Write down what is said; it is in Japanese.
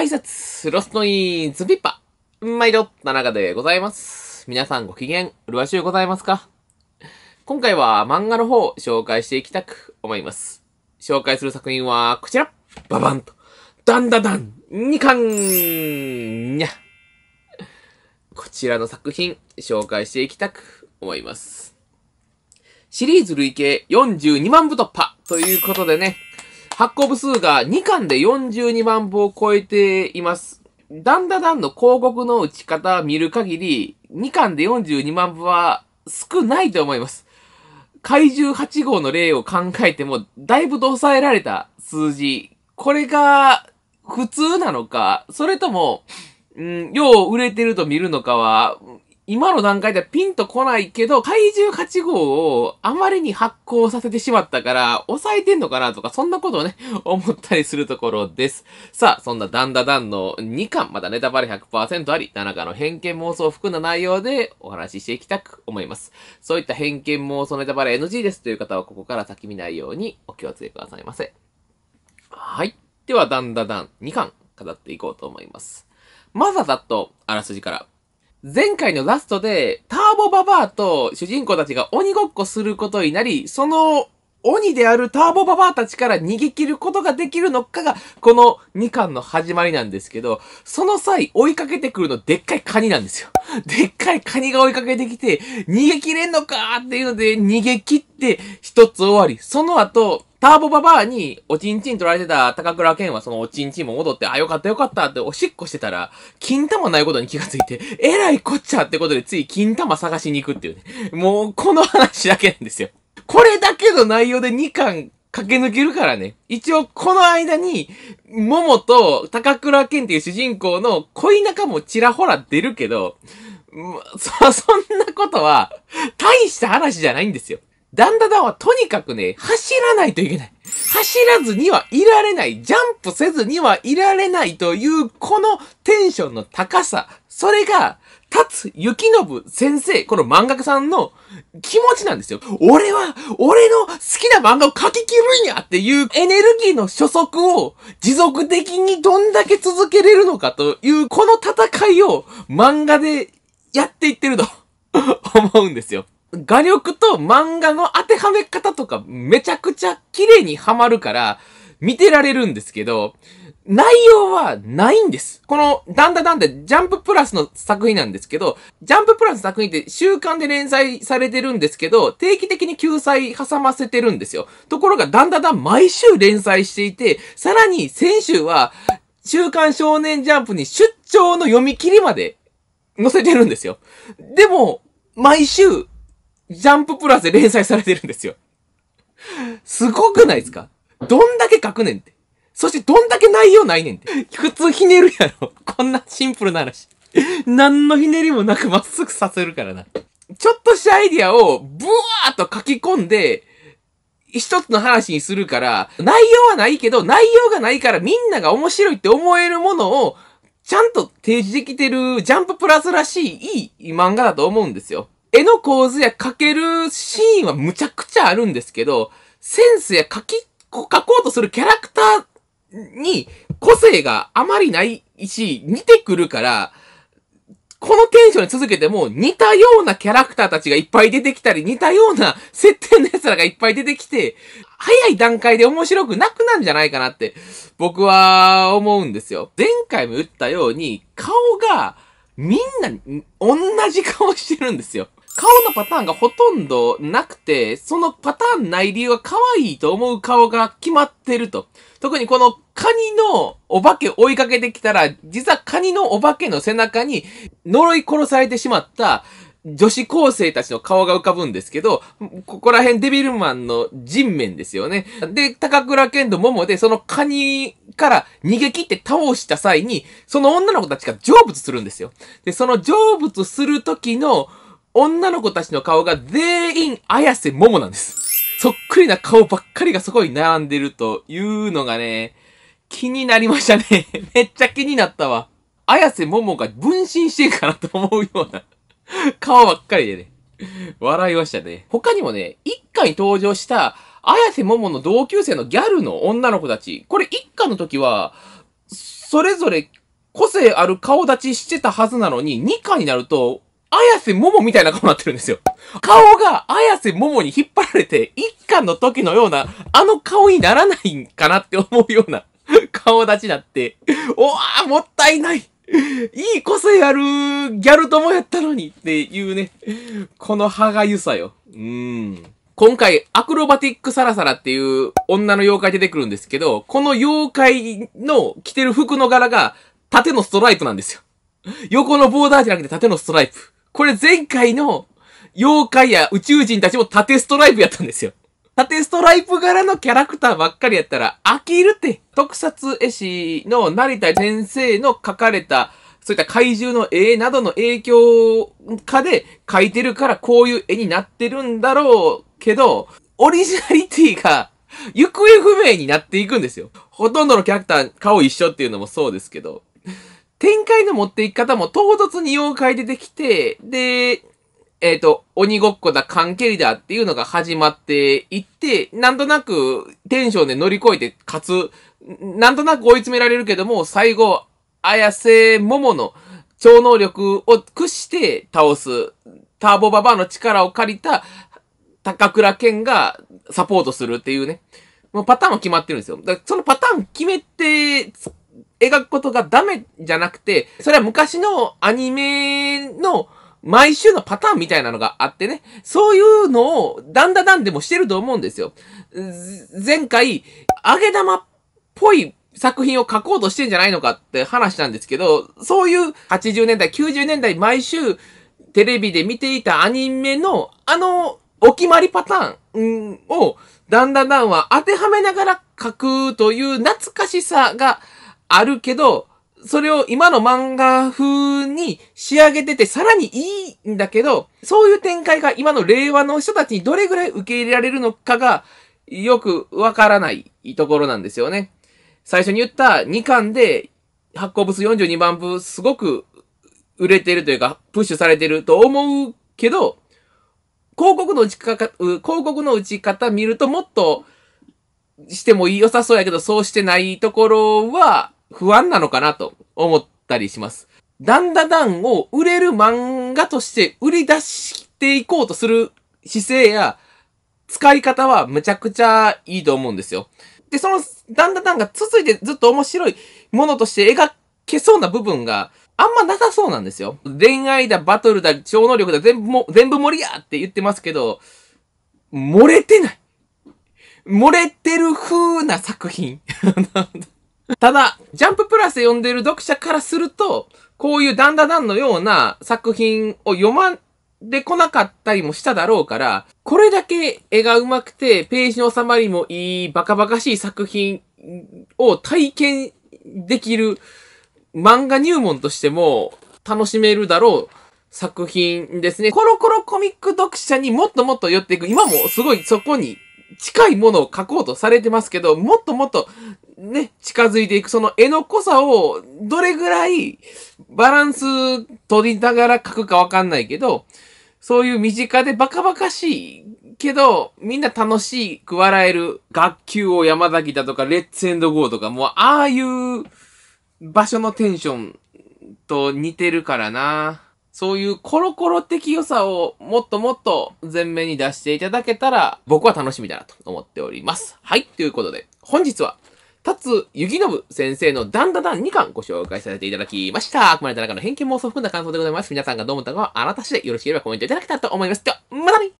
挨拶、ロストイズビッパ。毎度、田中でございます。皆さんご機嫌、うるわしゅうございますか今回は漫画の方を紹介していきたく思います。紹介する作品はこちらババンと。ダンダダン二巻にゃこちらの作品、紹介していきたく思います。シリーズ累計42万部突破ということでね、発行部数が2巻で42万部を超えています。だんだんの広告の打ち方を見る限り、2巻で42万部は少ないと思います。怪獣8号の例を考えても、だいぶと抑えられた数字。これが普通なのか、それとも、うん、よう売れてると見るのかは、今の段階ではピンとこないけど、怪獣8号をあまりに発行させてしまったから、抑えてんのかなとか、そんなことをね、思ったりするところです。さあ、そんなダンダダンの2巻、まだネタバレ100%あり、田中の偏見妄想を含んだ内容でお話ししていきたく思います。そういった偏見妄想ネタバレ NG ですという方は、ここから先見ないようにお気をつけくださいませ。はい。では、ダンダダン2巻、語っていこうと思います。まずはざっと、あらすじから。前回のラストで、ターボババアと主人公たちが鬼ごっこすることになり、その鬼であるターボババアたちから逃げ切ることができるのかが、この2巻の始まりなんですけど、その際追いかけてくるのでっかいカニなんですよ。でっかいカニが追いかけてきて、逃げ切れんのかっていうので逃げ切って一つ終わり。その後、ターボババアにおちんちん取られてた高倉健はそのおちんちんも戻って、あ、よかったよかったっておしっこしてたら、金玉ないことに気がついて、えらいこっちゃってことでつい金玉探しに行くっていうね。もうこの話だけなんですよ。これだけの内容で2巻駆け抜けるからね。一応この間に、桃と高倉健っていう主人公の恋仲もちらほら出るけど、そ、そんなことは、大した話じゃないんですよ。ダンダダンはとにかくね、走らないといけない。走らずにはいられない。ジャンプせずにはいられないという、このテンションの高さ。それが、立つ、ゆきのぶ先生、この漫画家さんの気持ちなんですよ。俺は、俺の好きな漫画を書き切るんやっていうエネルギーの初速を持続的にどんだけ続けれるのかという、この戦いを漫画でやっていってると思うんですよ。画力と漫画の当てはめ方とかめちゃくちゃ綺麗にはまるから、見てられるんですけど、内容はないんです。この、だんだんだんだ、ジャンププラスの作品なんですけど、ジャンププラスの作品って週間で連載されてるんですけど、定期的に救済挟ませてるんですよ。ところが、だんだんだん毎週連載していて、さらに先週は、週刊少年ジャンプに出張の読み切りまで載せてるんですよ。でも、毎週ジャンププラスで連載されてるんですよ。すごくないですかどんだけ書くねんって。そしてどんだけ内容ないねんって。普通ひねるやろ。こんなシンプルな話。何のひねりもなくまっすぐさせるからな。ちょっとしたアイディアをブワーっと書き込んで、一つの話にするから、内容はないけど、内容がないからみんなが面白いって思えるものを、ちゃんと提示できてるジャンププラスらしいいい漫画だと思うんですよ。絵の構図や描けるシーンはむちゃくちゃあるんですけど、センスや描き、描こうとするキャラクターに個性があまりないし、似てくるから、このテンションに続けても似たようなキャラクターたちがいっぱい出てきたり、似たような設定の奴らがいっぱい出てきて、早い段階で面白くなくなんじゃないかなって僕は思うんですよ。前回も言ったように顔がみんな同じ顔してるんですよ。顔のパターンがほとんどなくて、そのパターンない理由は可愛いと思う顔が決まってると。特にこのカニのお化け追いかけてきたら、実はカニのお化けの背中に呪い殺されてしまった女子高生たちの顔が浮かぶんですけど、ここら辺デビルマンの人面ですよね。で、高倉健と桃でそのカニから逃げ切って倒した際に、その女の子たちが成仏するんですよ。で、その成仏する時の女の子たちの顔が全員綾瀬桃なんです。そっくりな顔ばっかりがそこに並んでるというのがね、気になりましたね。めっちゃ気になったわ。綾瀬桃が分身してるかなと思うような 顔ばっかりでね、笑いましたね。他にもね、一回登場した綾瀬桃の同級生のギャルの女の子たち、これ一家の時は、それぞれ個性ある顔立ちしてたはずなのに、2家になると、綾瀬桃みたいな顔になってるんですよ。顔が綾瀬桃に引っ張られて、一巻の時のような、あの顔にならないんかなって思うような 顔立ちだって、おわーもったいないいい個性あるギャル友やったのにっていうね、この歯がゆさよ。うん。今回、アクロバティックサラサラっていう女の妖怪出てくるんですけど、この妖怪の着てる服の柄が縦のストライプなんですよ。横のボーダーじゃなくて縦のストライプ。これ前回の妖怪や宇宙人たちも縦ストライプやったんですよ。縦ストライプ柄のキャラクターばっかりやったら飽きるって。特撮絵師の成田先生の書かれたそういった怪獣の絵などの影響下で描いてるからこういう絵になってるんだろうけど、オリジナリティが行方不明になっていくんですよ。ほとんどのキャラクター顔一緒っていうのもそうですけど、展開の持っていき方も唐突に妖怪出てきて、で、えっ、ー、と、鬼ごっこだ、関係だっていうのが始まっていって、なんとなくテンションで乗り越えて勝つ、なんとなく追い詰められるけども、最後、綾瀬桃の超能力を駆使して倒す、ターボババアの力を借りた高倉健がサポートするっていうね。もうパターンは決まってるんですよ。だからそのパターン決めて、描くことがダメじゃなくて、それは昔のアニメの毎週のパターンみたいなのがあってね、そういうのをだんだだんでもしてると思うんですよ。前回、揚げ玉っぽい作品を書こうとしてんじゃないのかって話したんですけど、そういう80年代、90年代毎週テレビで見ていたアニメのあのお決まりパターンをだんだんだんは当てはめながら書くという懐かしさがあるけど、それを今の漫画風に仕上げててさらにいいんだけど、そういう展開が今の令和の人たちにどれぐらい受け入れられるのかがよくわからないところなんですよね。最初に言った2巻で発行部数42万部すごく売れてるというかプッシュされてると思うけど、広告の打ち方、広告の打ち方見るともっとしても良さそうやけど、そうしてないところは、不安なのかなと思ったりします。ダンダダンを売れる漫画として売り出していこうとする姿勢や使い方はむちゃくちゃいいと思うんですよ。で、そのダンダダンが続いてずっと面白いものとして描けそうな部分があんまなさそうなんですよ。恋愛だ、バトルだ、超能力だ、全部も、全部盛りやって言ってますけど、漏れてない。漏れてる風な作品。ただ、ジャンププラスで読んでる読者からすると、こういうダンダダンのような作品を読まんでこなかったりもしただろうから、これだけ絵が上手くて、ページの収まりもいい、バカバカしい作品を体験できる漫画入門としても楽しめるだろう作品ですね。コロコロコミック読者にもっともっと寄っていく。今もすごいそこに近いものを書こうとされてますけど、もっともっとね、近づいていく、その絵の濃さを、どれぐらいバランス取りながら描くかわかんないけど、そういう身近でバカバカしいけど、みんな楽しく笑える学級を山崎だとか、レッツエンドゴーとか、もうああいう場所のテンションと似てるからな。そういうコロコロ的良さをもっともっと前面に出していただけたら僕は楽しみだなと思っております。はい、ということで本日はきのぶ先生のダンダダン2巻ご紹介させていただきました。あくまで田中の偏見妄想を含んだ感想でございます。皆さんがどう思ったかはあなた次第よろしければコメントいただけたらと思います。では、またね